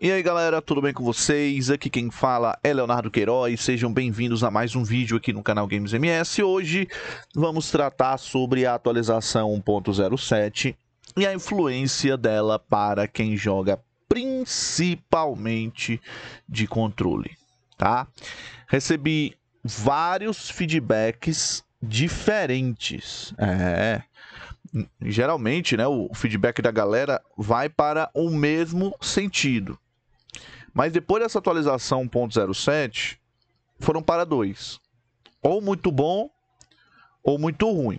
E aí galera, tudo bem com vocês? Aqui quem fala é Leonardo Queiroz, sejam bem-vindos a mais um vídeo aqui no canal Games MS. Hoje vamos tratar sobre a atualização 1.07 e a influência dela para quem joga principalmente de controle, tá? Recebi vários feedbacks diferentes, é geralmente, né, o feedback da galera vai para o mesmo sentido. Mas depois dessa atualização 1.07, foram para dois. Ou muito bom, ou muito ruim.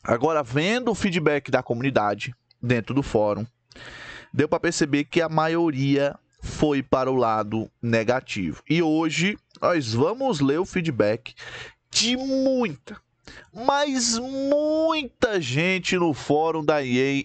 Agora, vendo o feedback da comunidade dentro do fórum, deu para perceber que a maioria foi para o lado negativo. E hoje nós vamos ler o feedback de muita, mas muita gente no fórum da EA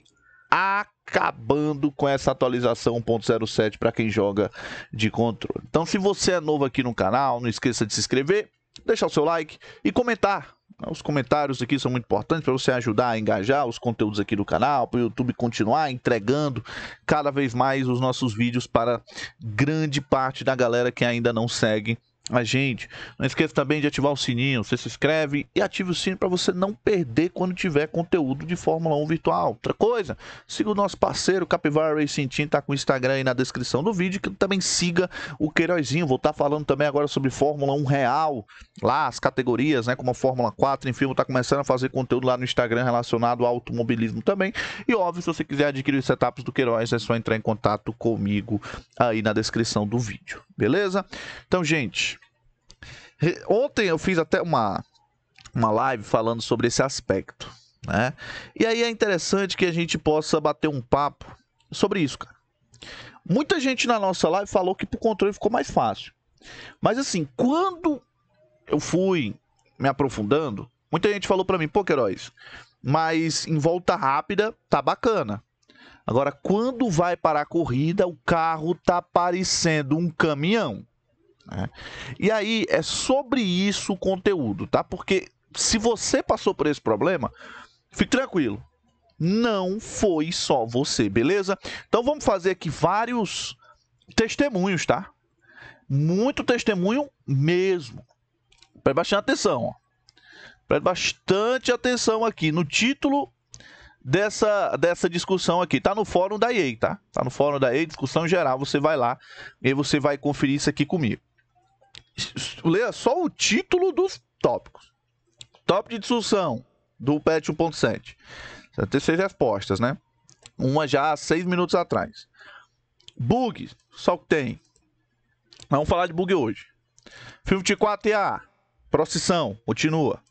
acabando com essa atualização 1.07 para quem joga de controle. Então, se você é novo aqui no canal, não esqueça de se inscrever, deixar o seu like e comentar. Os comentários aqui são muito importantes para você ajudar a engajar os conteúdos aqui do canal, para o YouTube continuar entregando cada vez mais os nossos vídeos para grande parte da galera que ainda não segue a gente. Não esqueça também de ativar o sininho, você se inscreve e ative o sininho para você não perder quando tiver conteúdo de Fórmula 1 virtual. Outra coisa, siga o nosso parceiro Capivara Racing Team, tá com o Instagram aí na descrição do vídeo, que também siga o Queirozinho. Vou estar tá falando também agora sobre Fórmula 1 real, lá as categorias, né, como a Fórmula 4, enfim, vou estar tá começando a fazer conteúdo lá no Instagram relacionado ao automobilismo também. E óbvio, se você quiser adquirir os setups do Queiroz, é só entrar em contato comigo aí na descrição do vídeo, beleza? Então, gente, Ontem eu fiz até uma, uma live falando sobre esse aspecto, né? E aí é interessante que a gente possa bater um papo sobre isso, cara. Muita gente na nossa live falou que pro controle ficou mais fácil. Mas assim, quando eu fui me aprofundando, muita gente falou para mim, pô, Queiroz, mas em volta rápida tá bacana. Agora, quando vai para a corrida, o carro tá parecendo um caminhão. Né? E aí é sobre isso o conteúdo, tá? Porque se você passou por esse problema, fique tranquilo. Não foi só você, beleza? Então vamos fazer aqui vários testemunhos, tá? Muito testemunho mesmo. Preste bastante atenção, ó. Preste bastante atenção aqui no título dessa, dessa discussão aqui. Tá no fórum da EA, tá? Tá no fórum da EA, discussão geral. Você vai lá e você vai conferir isso aqui comigo leia só o título dos tópicos. Tópico de discussão do PET 1.7. Vai ter seis respostas, né? Uma já há seis minutos atrás. bug só o que tem. Vamos falar de bug hoje. Filme de 4 procissão, continua.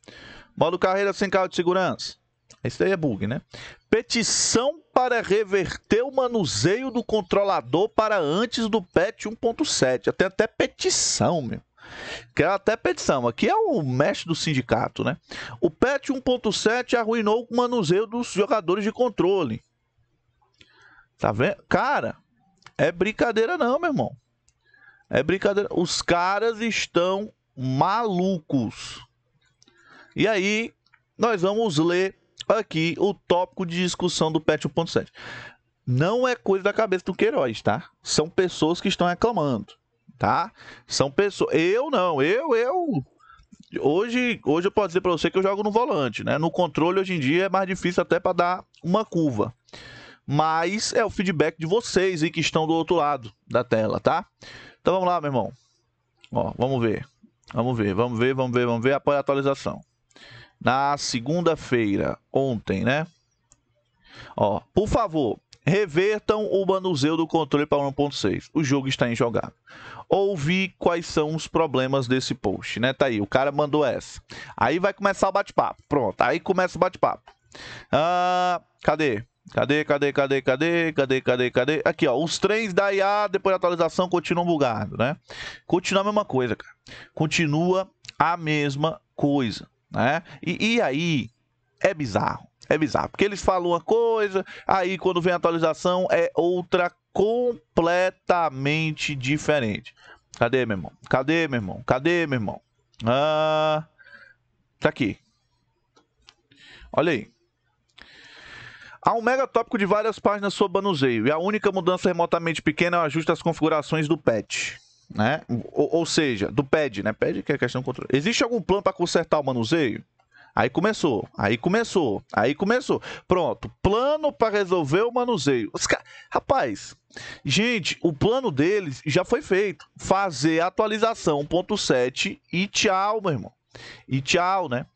Modo carreira sem carro de segurança. Esse daí é bug, né? Petição para reverter o manuseio do controlador para antes do patch 1.7. Até até petição, meu que era é até petição, aqui é o mestre do sindicato, né? O PET 1.7 arruinou o manuseio dos jogadores de controle. Tá vendo? Cara, é brincadeira não, meu irmão. É brincadeira. Os caras estão malucos. E aí, nós vamos ler aqui o tópico de discussão do PET 1.7. Não é coisa da cabeça do Queiroz, tá? São pessoas que estão reclamando tá? São pessoas. Eu não, eu, eu. Hoje, hoje eu posso dizer para você que eu jogo no volante, né? No controle hoje em dia é mais difícil até para dar uma curva. Mas é o feedback de vocês aí que estão do outro lado da tela, tá? Então vamos lá, meu irmão. Ó, vamos ver. Vamos ver, vamos ver, vamos ver, vamos ver. Apoia a atualização. Na segunda-feira, ontem, né? Ó, por favor, revertam o manuseio do controle para 1.6. O jogo está em jogado ouvir quais são os problemas desse post, né? Tá aí, o cara mandou essa. Aí vai começar o bate-papo. Pronto, aí começa o bate-papo. Ah, cadê? Cadê, cadê, cadê, cadê, cadê, cadê, cadê? Aqui, ó, os trens da IA depois da atualização continuam bugados, né? Continua a mesma coisa, cara. Continua a mesma coisa, né? E, e aí, é bizarro, é bizarro. Porque eles falam uma coisa, aí quando vem a atualização é outra completamente diferente. Cadê, meu irmão? Cadê, meu irmão? Cadê, meu irmão? Ah, tá aqui. Olha aí. Há um mega tópico de várias páginas sobre manuseio, e a única mudança remotamente pequena é o ajuste das configurações do pad. Né? Ou, ou seja, do pad, né? Pad que é questão de controle. Existe algum plano para consertar o manuseio? Aí começou, aí começou, aí começou. Pronto, plano para resolver o manuseio. Car... Rapaz, gente, o plano deles já foi feito. Fazer atualização 1.7 e tchau, meu irmão. E tchau, né?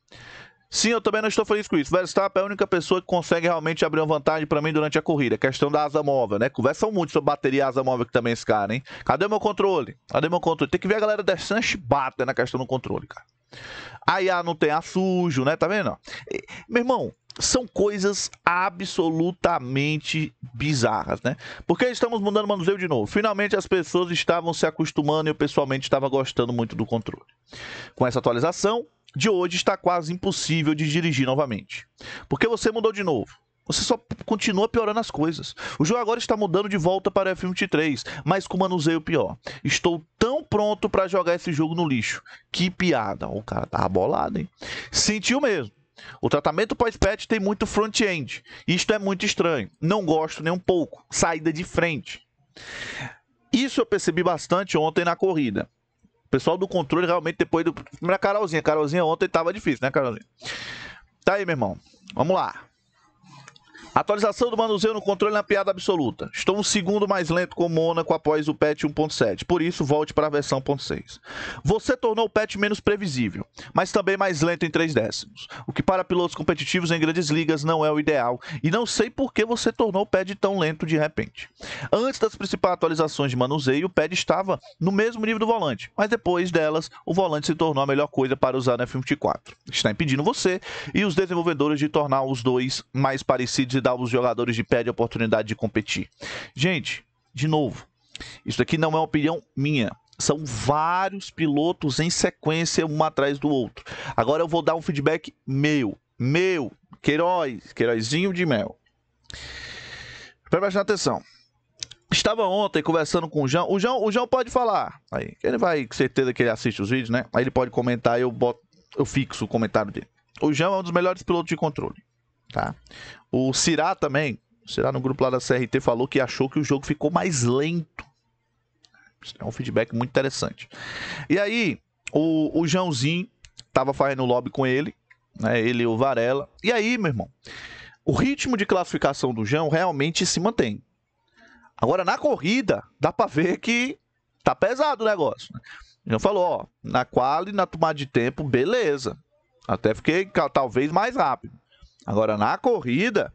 Sim, eu também não estou feliz com isso. Verstappen é a única pessoa que consegue realmente abrir uma vantagem para mim durante a corrida. É questão da asa móvel, né? Conversam muito sobre bateria asa móvel que também esse cara, hein? Cadê meu controle? Cadê meu controle? Tem que ver a galera da Sanche bata na questão do controle, cara. A IA ah, não tem a sujo, né? Tá vendo? E, meu irmão, são coisas absolutamente bizarras, né? Porque estamos mudando o manuseio de novo. Finalmente as pessoas estavam se acostumando e eu pessoalmente estava gostando muito do controle. Com essa atualização de hoje está quase impossível de dirigir novamente. Porque você mudou de novo. Você só continua piorando as coisas. O jogo agora está mudando de volta para F23, mas com manuseio pior. Estou tão pronto para jogar esse jogo no lixo. Que piada. O cara tá bolado, hein? Sentiu mesmo. O tratamento pós-patch tem muito front-end. Isto é muito estranho. Não gosto nem um pouco. Saída de frente. Isso eu percebi bastante ontem na corrida. O pessoal do controle realmente depois do. Primeira Carolzinha. Carolzinha ontem estava difícil, né, Carolzinha? Tá aí, meu irmão. Vamos lá. Atualização do manuseio no controle na piada absoluta. Estou um segundo mais lento com o Mônaco após o patch 1.7, por isso volte para a versão 1.6. Você tornou o patch menos previsível, mas também mais lento em 3 décimos, o que para pilotos competitivos em grandes ligas não é o ideal, e não sei por que você tornou o pad tão lento de repente. Antes das principais atualizações de manuseio, o pad estava no mesmo nível do volante, mas depois delas, o volante se tornou a melhor coisa para usar no F24. Está impedindo você e os desenvolvedores de tornar os dois mais parecidos e dar dava os jogadores de pé de oportunidade de competir. Gente, de novo, isso aqui não é uma opinião minha. São vários pilotos em sequência, um atrás do outro. Agora eu vou dar um feedback meu, meu, Queiroz, Queirozinho de Mel. Para prestar atenção. Estava ontem conversando com o João. O João, o João pode falar. Aí, ele vai, com certeza que ele assiste os vídeos, né? Aí ele pode comentar, eu boto, eu fixo o comentário dele. O João é um dos melhores pilotos de controle tá? O Cirá também, Cirá no grupo lá da CRT falou que achou que o jogo ficou mais lento. Isso é um feedback muito interessante. E aí, o, o Joãozinho tava fazendo lobby com ele, né? Ele e o Varela. E aí, meu irmão, o ritmo de classificação do João realmente se mantém. Agora, na corrida, dá pra ver que tá pesado o negócio. Né? Ele falou, ó, na quali, na tomada de tempo, beleza. Até fiquei talvez mais rápido. Agora, na corrida,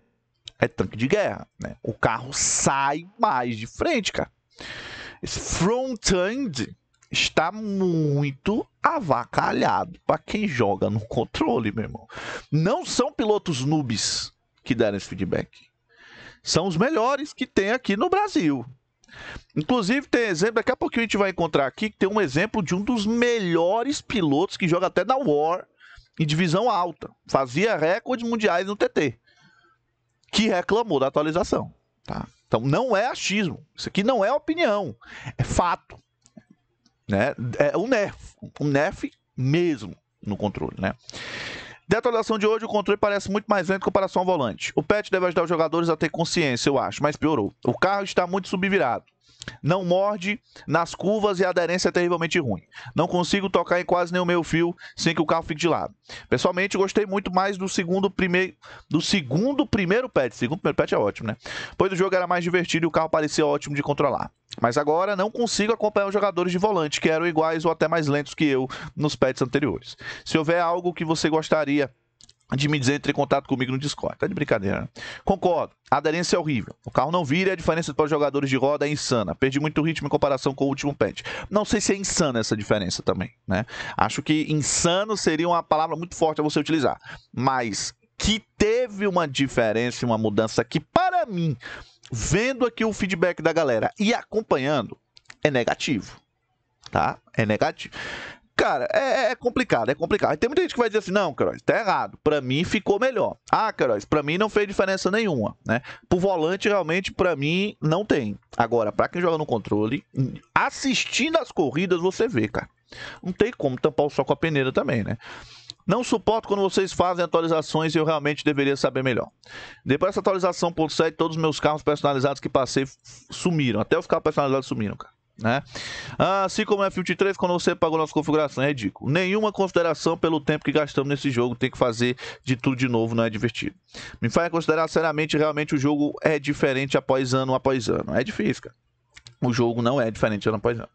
é tanque de guerra, né? O carro sai mais de frente, cara. Esse front-end está muito avacalhado para quem joga no controle, meu irmão. Não são pilotos noobs que deram esse feedback. São os melhores que tem aqui no Brasil. Inclusive, tem exemplo, daqui a pouquinho a gente vai encontrar aqui que tem um exemplo de um dos melhores pilotos que joga até na War em divisão alta. Fazia recordes mundiais no TT. Que reclamou da atualização. Tá? Então não é achismo. Isso aqui não é opinião. É fato. Né? É o NEF. mesmo no controle. Né? Da atualização de hoje, o controle parece muito mais lento em comparação ao volante. O patch deve ajudar os jogadores a ter consciência, eu acho, mas piorou. O carro está muito subvirado. Não morde nas curvas e a aderência é terrivelmente ruim. Não consigo tocar em quase nenhum meio fio sem que o carro fique de lado. Pessoalmente, gostei muito mais do segundo primeiro do segundo primeiro pet. Segundo primeiro pet é ótimo, né? Pois o jogo era mais divertido e o carro parecia ótimo de controlar. Mas agora não consigo acompanhar os jogadores de volante que eram iguais ou até mais lentos que eu nos pets anteriores. Se houver algo que você gostaria de me dizer, entre em contato comigo no Discord. Tá de brincadeira. Né? Concordo. A aderência é horrível. O carro não vira e a diferença para os jogadores de roda é insana. Perdi muito ritmo em comparação com o último patch. Não sei se é insana essa diferença também, né? Acho que insano seria uma palavra muito forte a você utilizar. Mas que teve uma diferença, uma mudança que, para mim, vendo aqui o feedback da galera e acompanhando, é negativo. Tá? É negativo. Cara, é, é, é, complicado, é complicado. E tem muita gente que vai dizer assim, não, Queiroz, tá errado. Para mim ficou melhor. Ah, Queiroz, para mim não fez diferença nenhuma, né? Pro volante, realmente, para mim, não tem. Agora, para quem joga no controle, hum, assistindo as corridas, você vê, cara. Não tem como tampar o sol com a peneira também, né? Não suporto quando vocês fazem atualizações e eu realmente deveria saber melhor. Depois dessa atualização 1.7, todos os meus carros personalizados que passei sumiram. Até os carros personalizados sumiram, cara. Né? Ah, assim como no F23, quando você pagou nossa configuração, é ridículo. Nenhuma consideração pelo tempo que gastamos nesse jogo, tem que fazer de tudo de novo, não é divertido. Me faz considerar seriamente, realmente o jogo é diferente após ano após ano. É difícil, cara. O jogo não é diferente ano após ano.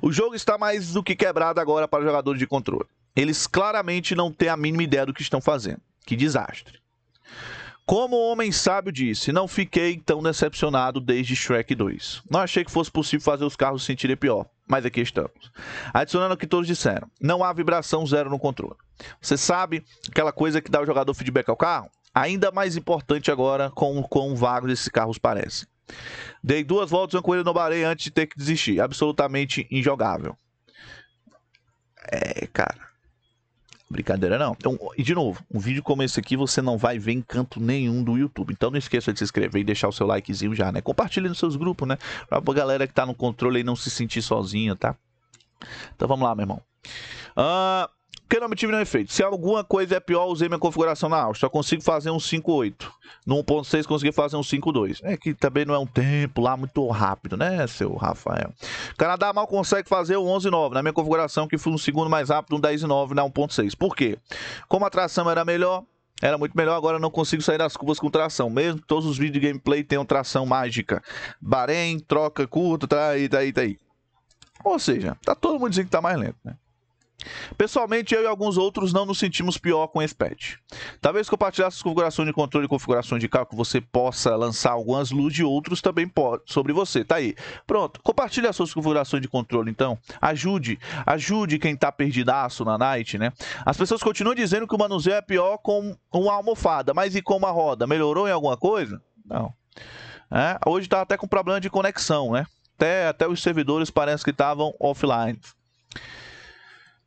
O jogo está mais do que quebrado agora para jogadores de controle. Eles claramente não têm a mínima ideia do que estão fazendo. Que desastre. Como o homem sábio disse, não fiquei tão decepcionado desde Shrek 2. Não achei que fosse possível fazer os carros se sentirem pior, mas aqui estamos. Adicionando o que todos disseram, não há vibração zero no controle. Você sabe aquela coisa que dá o jogador feedback ao carro? Ainda mais importante agora com o quão vagos esses carros parecem. Dei duas voltas com ele no barei antes de ter que desistir. Absolutamente injogável. É, cara. Brincadeira não. Então, e de novo, um vídeo como esse aqui você não vai ver em canto nenhum do YouTube. Então não esqueça de se inscrever e deixar o seu likezinho já, né? Compartilhe nos seus grupos, né? Pra galera que tá no controle aí não se sentir sozinha, tá? Então vamos lá, meu irmão. Ahn... Uh... Porque não me nenhum efeito. Se alguma coisa é pior, usei minha configuração na Áustria. Eu consigo fazer um 5.8. No 1.6 consegui fazer um 5.2. É que também não é um tempo lá muito rápido, né, seu Rafael? Canadá mal consegue fazer um 11.9. Na minha configuração, que foi um segundo mais rápido, um 10.9 na 1.6. Por quê? Como a tração era melhor, era muito melhor, agora não consigo sair das curvas com tração. Mesmo todos os vídeos de gameplay tenham tração mágica. Bahrein, troca curta, tá aí, tá aí, tá aí. Ou seja, tá todo mundo dizendo que tá mais lento, né? Pessoalmente, eu e alguns outros não nos sentimos pior com esse patch. Talvez compartilhar essas configurações de controle e configurações de carro que você possa lançar algumas luzes de outros também pode, sobre você. Tá aí. Pronto. Compartilhe as suas configurações de controle, então. Ajude. Ajude quem tá perdidaço na night, né? As pessoas continuam dizendo que o manuseio é pior com uma almofada, mas e com uma roda? Melhorou em alguma coisa? Não. É, hoje tá até com problema de conexão, né? Até, até os servidores parecem que estavam offline.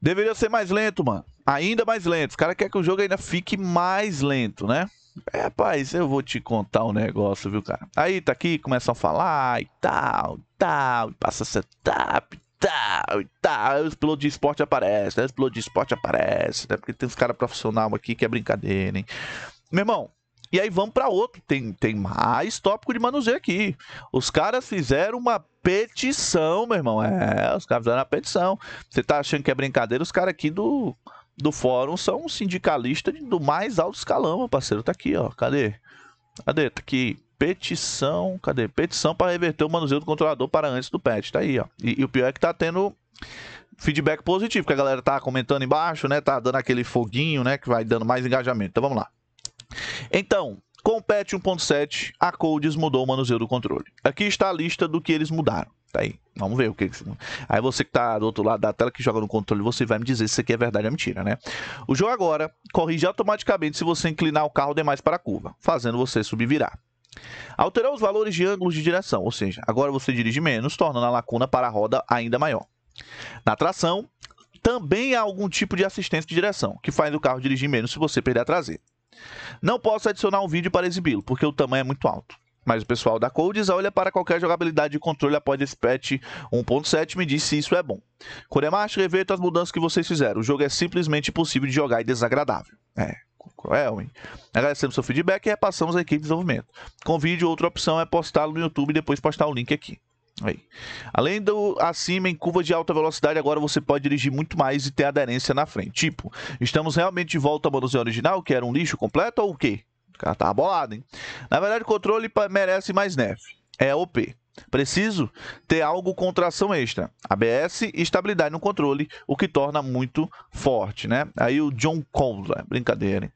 Deveria ser mais lento, mano. Ainda mais lento. Os caras querem que o jogo ainda fique mais lento, né? É, rapaz, eu vou te contar um negócio, viu, cara? Aí tá aqui, começam a falar e tal, tal, passa setup e tal, e tal. Aí os pilotos de esporte aparecem, né? Os pilotos de esporte aparecem, né? Porque tem uns caras profissionais aqui que é brincadeira, hein? Meu irmão, e aí vamos para outro. Tem, tem mais tópico de manuseio aqui. Os caras fizeram uma petição, meu irmão. É, os caras fizeram uma petição. Você tá achando que é brincadeira? Os caras aqui do, do fórum são sindicalistas do mais alto escalão, meu parceiro. Tá aqui, ó. Cadê? Cadê? Tá aqui petição, cadê? Petição para reverter o manuseio do controlador para antes do patch, tá aí, ó. E, e, o pior é que tá tendo feedback positivo, que a galera tá comentando embaixo, né? Tá dando aquele foguinho, né? Que vai dando mais engajamento. Então vamos lá. Então, com o patch 1.7, a Codes mudou o manuseio do controle. Aqui está a lista do que eles mudaram. Tá aí, vamos ver o que. Aí você que está do outro lado da tela que joga no controle, você vai me dizer se isso aqui é verdade ou mentira, né? O jogo agora corrige automaticamente se você inclinar o carro demais para a curva, fazendo você subvirar. Alterou os valores de ângulos de direção, ou seja, agora você dirige menos, tornando a lacuna para a roda ainda maior. Na tração, também há algum tipo de assistência de direção, que faz o carro dirigir menos se você perder a traseira. Não posso adicionar um vídeo para exibi-lo, porque o tamanho é muito alto. Mas o pessoal da Codes olha para qualquer jogabilidade de controle após esse patch 1.7 e me diz se isso é bom. Coremaster, é reverta as mudanças que vocês fizeram. O jogo é simplesmente impossível de jogar e desagradável. É, cruel, hein? Agradecemos seu feedback e repassamos a equipe de desenvolvimento. Com vídeo, outra opção é postá-lo no YouTube e depois postar o link aqui. Aí. Além do acima em curva de alta velocidade, agora você pode dirigir muito mais e ter aderência na frente. Tipo, estamos realmente de volta ao manuseio original, que era um lixo completo ou o quê? O cara tava bolado, hein? Na verdade, o controle merece mais neve. É OP. Preciso ter algo com tração extra, ABS e estabilidade no controle, o que torna muito forte, né? Aí o John Conza, brincadeira. Hein?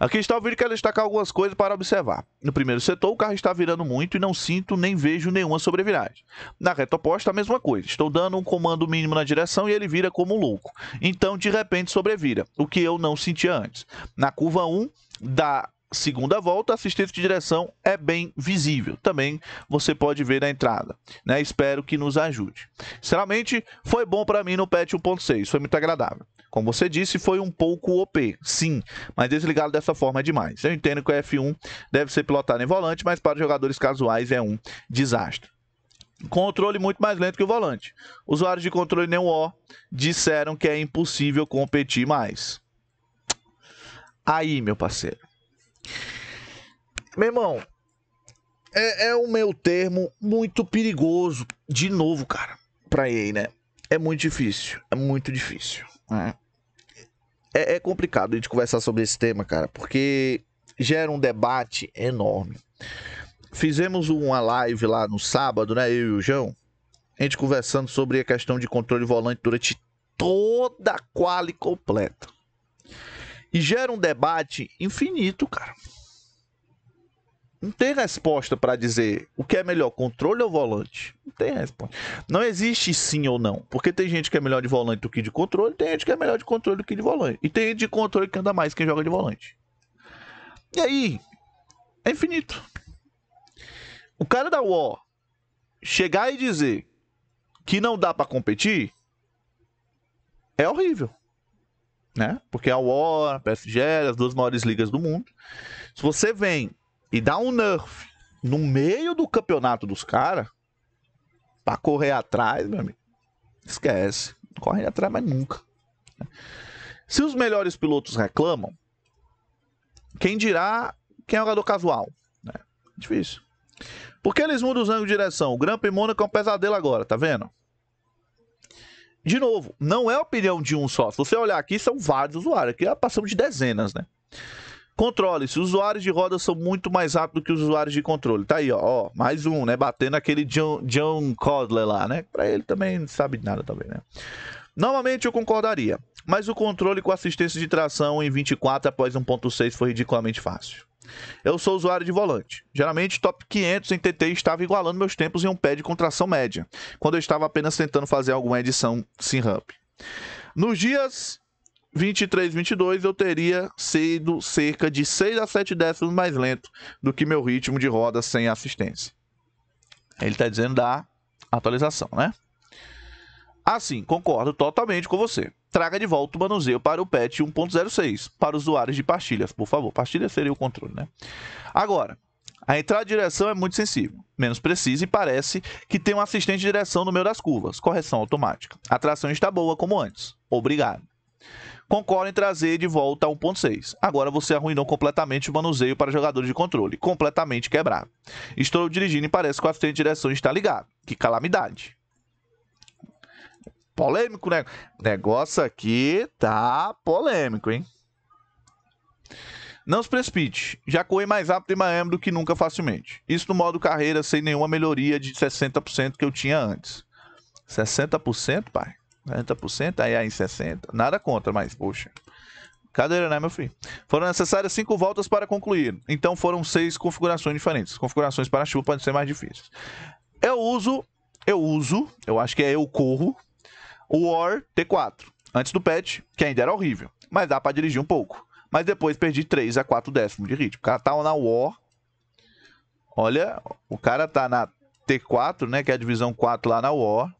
Aqui está o vídeo que ele destacar algumas coisas para observar. No primeiro setor, o carro está virando muito e não sinto nem vejo nenhuma sobreviragem. Na reta oposta, a mesma coisa. Estou dando um comando mínimo na direção e ele vira como um louco. Então, de repente, sobrevira, o que eu não sentia antes. Na curva 1, da segunda volta, assistente de direção é bem visível. Também você pode ver na entrada. Né? Espero que nos ajude. Sinceramente, foi bom para mim no patch 1.6, foi muito agradável. Como você disse, foi um pouco OP, sim, mas desligado dessa forma é demais. Eu entendo que o F1 deve ser pilotado em volante, mas para jogadores casuais é um desastre controle muito mais lento que o volante. Usuários de controle não O disseram que é impossível competir mais. Aí, meu parceiro. Meu irmão, é, é o meu termo muito perigoso. De novo, cara, pra EA, né? É muito difícil. É muito difícil. Né? É, é complicado gente conversar sobre esse tema, cara, porque gera um debate enorme. Fizemos uma live lá no sábado, né? Eu e o João. A gente conversando sobre a questão de controle volante durante toda a quali completa. E gera um debate infinito, cara. Não tem resposta para dizer o que é melhor, controle ou volante. Não tem resposta. Não existe sim ou não. Porque tem gente que é melhor de volante do que de controle, tem gente que é melhor de controle do que de volante. E tem gente de controle que anda mais quem joga de volante. E aí, é infinito. O cara da UO chegar e dizer que não dá para competir é horrível. Né? Porque a UO, a PSG, as duas maiores ligas do mundo. Se você vem e dá um nerf no meio do campeonato dos caras para correr atrás, meu amigo, esquece. Não corre atrás, mas nunca. Se os melhores pilotos reclamam, quem dirá quem é o jogador casual? É difícil. Por que eles mudam os ângulos de direção? O Grampa e Mônaco é um pesadelo agora, tá vendo? De novo, não é opinião de um só. Se você olhar aqui, são vários usuários. Aqui é passamos de dezenas, né? Controle-se, usuários de roda são muito mais rápidos que os usuários de controle. Tá aí, ó, ó mais um, né? Batendo aquele John, John Codler lá, né? Pra ele também não sabe de nada também, né? Novamente eu concordaria, mas o controle com assistência de tração em 24 após 1.6 foi ridiculamente fácil. Eu sou usuário de volante. Geralmente, top 500 em TT estava igualando meus tempos em um pé de contração média, quando eu estava apenas tentando fazer alguma edição sem ramp. Nos dias 23, 22 eu teria sido cerca de 6 a 7 décimos mais lento do que meu ritmo de roda sem assistência. Ele está dizendo da atualização, né? Assim, concordo totalmente com você. Traga de volta o manuseio para o patch 1.06, para usuários de pastilhas, por favor. Pastilha seria o controle, né? Agora, a entrada de direção é muito sensível, menos precisa e parece que tem um assistente de direção no meio das curvas, correção automática. A tração está boa como antes. Obrigado. Concordo em trazer de volta a 1.6. Agora você arruinou completamente o manuseio para jogadores de controle, completamente quebrado. Estou dirigindo e parece que o assistente de direção está ligado. Que calamidade. Polêmico, né? Negócio aqui tá polêmico, hein? Não se precipite, já corri mais rápido em Miami do que nunca facilmente. Isso no modo carreira sem nenhuma melhoria de 60% que eu tinha antes. 60%, pai? 40%, aí é em 60%. Nada contra, mas, poxa. Cadeira, né, meu filho? Foram necessárias cinco voltas para concluir. Então foram seis configurações diferentes. Configurações para chuva podem ser mais difíceis. Eu uso, eu uso, eu acho que é eu corro, o Or T4. Antes do patch, que ainda era horrível. Mas dá para dirigir um pouco. Mas depois perdi 3 a 4 décimos de ritmo. O cara tá na War. Olha, o cara tá na T4, né? Que é a divisão 4 lá na War.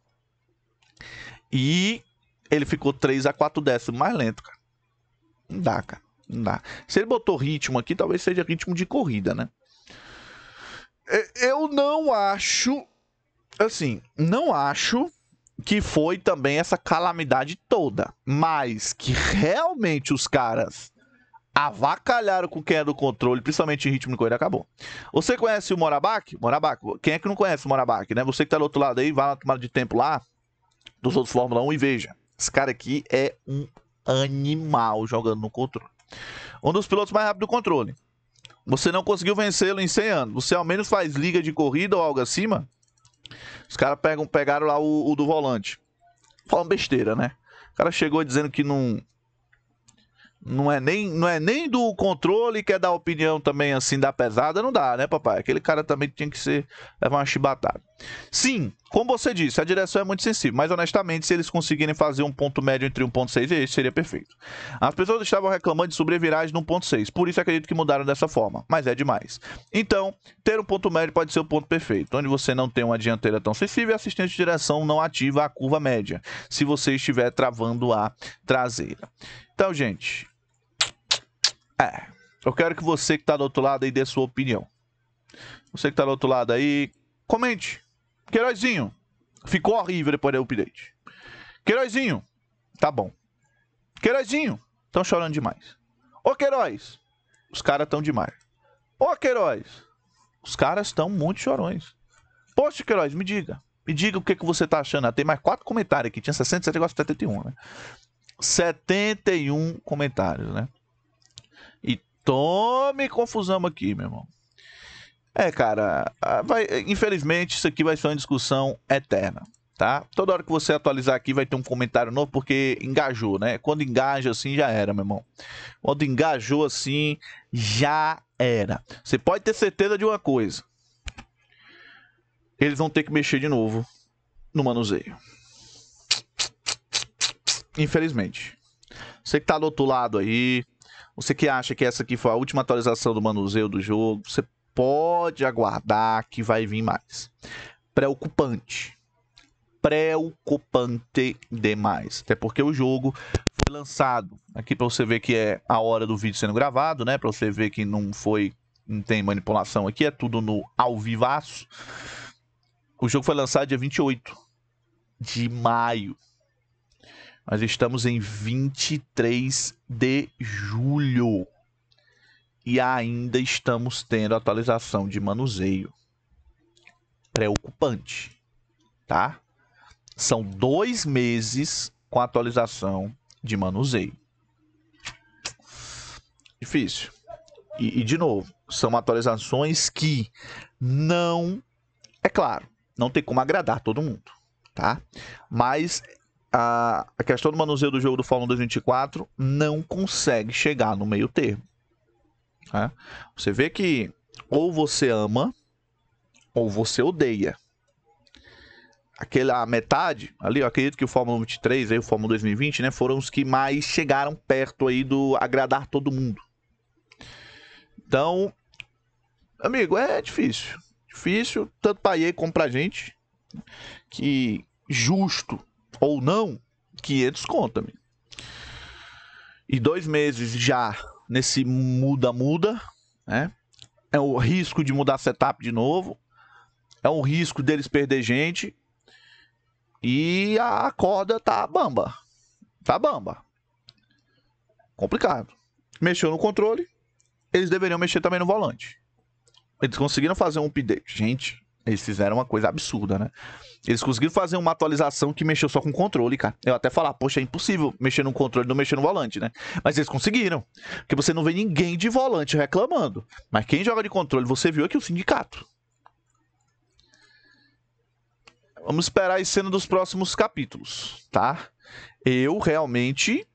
E ele ficou 3 a 4 décimos mais lento, cara. Não dá, cara. Não dá. Se ele botou ritmo aqui, talvez seja ritmo de corrida, né? É, eu não acho. Assim, não acho que foi também essa calamidade toda. Mas que realmente os caras avacalharam com quem é do controle, principalmente em ritmo de corrida, acabou. Você conhece o Morabac? Morabac, quem é que não conhece o Morabac, né? Você que tá do outro lado aí, vai lá tomar de tempo lá, dos outros Fórmula 1 e veja, esse cara aqui é um animal jogando no controle. Um dos pilotos mais rápidos do controle. Você não conseguiu vencê-lo em 100 anos. Você ao menos faz liga de corrida ou algo acima. Os caras pegam, pegaram lá o, o do volante. Falando besteira, né? O cara chegou dizendo que não, não é nem não é nem do controle quer dar opinião também assim da pesada não dá né papai aquele cara também tinha que ser levar uma chibatada Sim, como você disse, a direção é muito sensível, mas honestamente, se eles conseguirem fazer um ponto médio entre 1.6 e esse, seria perfeito. As pessoas estavam reclamando de sobreviragem no 1.6, por isso acredito que mudaram dessa forma, mas é demais. Então, ter um ponto médio pode ser o ponto perfeito, onde você não tem uma dianteira tão sensível e assistente de direção não ativa a curva média, se você estiver travando a traseira. Então, gente, é, eu quero que você que está do outro lado aí dê sua opinião. Você que está do outro lado aí, comente Queirozinho, ficou horrível depois do update. Queirozinho, tá bom. Queirozinho, estão chorando demais. Ô Queiroz, os caras estão demais. Ô Queiroz, os caras estão muito chorões. Poxa, Queiroz, me diga. Me diga o que, que você tá achando. Ah, tem mais quatro comentários aqui. Tinha 60, 71, né? 71 comentários, né? E tome confusão aqui, meu irmão. É, cara, vai, infelizmente isso aqui vai ser uma discussão eterna, tá? Toda hora que você atualizar aqui vai ter um comentário novo, porque engajou, né? Quando engaja assim, já era, meu irmão. Quando engajou assim, já era. Você pode ter certeza de uma coisa. Eles vão ter que mexer de novo no manuseio. Infelizmente. Você que tá do outro lado aí, você que acha que essa aqui foi a última atualização do manuseio do jogo, você pode aguardar que vai vir mais. Preocupante. Preocupante demais. Até porque o jogo foi lançado. Aqui para você ver que é a hora do vídeo sendo gravado, né? Para você ver que não foi. Não tem manipulação aqui, é tudo no ao vivaço. O jogo foi lançado dia 28 de maio. Nós estamos em 23 de julho e ainda estamos tendo atualização de manuseio. Preocupante, tá? São dois meses com atualização de manuseio. Difícil. E, e de novo, são atualizações que não, é claro, não tem como agradar todo mundo, tá? Mas a, a questão do manuseio do jogo do Fórmula 2024 não consegue chegar no meio termo. É. Você vê que ou você ama ou você odeia. Aquela metade ali, eu acredito que o Fórmula 23 e o Fórmula 2020, né, foram os que mais chegaram perto aí do agradar todo mundo. Então, amigo, é difícil. Difícil, tanto para EA como pra gente, que justo ou não, 500 conta, amigo. E dois meses já nesse muda-muda, né? É o risco de mudar setup de novo. É o risco deles perder gente. E a corda tá bamba. Tá bamba. Complicado. Mexeu no controle. Eles deveriam mexer também no volante. Eles conseguiram fazer um update. Gente, eles fizeram uma coisa absurda, né? Eles conseguiram fazer uma atualização que mexeu só com controle, cara. Eu até falar, poxa, é impossível mexer no controle não mexer no volante, né? Mas eles conseguiram. Porque você não vê ninguém de volante reclamando. Mas quem joga de controle, você viu aqui é o sindicato. Vamos esperar a cena dos próximos capítulos, tá? Eu realmente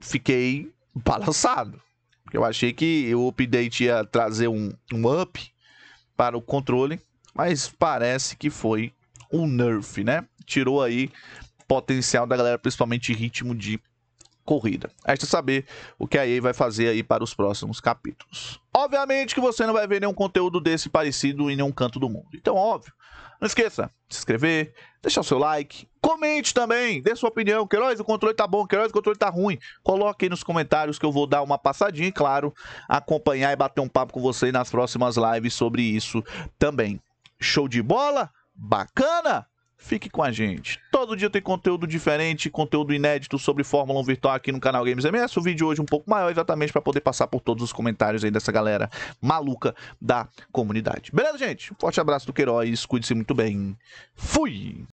fiquei balançado. Eu achei que o update ia trazer um, um up para o controle mas parece que foi um nerf, né? Tirou aí potencial da galera, principalmente ritmo de corrida. Resta saber o que a EA vai fazer aí para os próximos capítulos. Obviamente que você não vai ver nenhum conteúdo desse parecido em nenhum canto do mundo. Então, óbvio, não esqueça de se inscrever, deixar o seu like, comente também, dê sua opinião. Queiroz, o controle tá bom, Queiroz, o controle tá ruim. Coloque aí nos comentários que eu vou dar uma passadinha e, claro, acompanhar e bater um papo com você nas próximas lives sobre isso também. Show de bola? Bacana? Fique com a gente. Todo dia tem conteúdo diferente, conteúdo inédito sobre Fórmula 1 virtual aqui no canal Games MS. O vídeo hoje um pouco maior, exatamente para poder passar por todos os comentários aí dessa galera maluca da comunidade. Beleza, gente? Um forte abraço do Queiroz, cuide-se muito bem. Fui!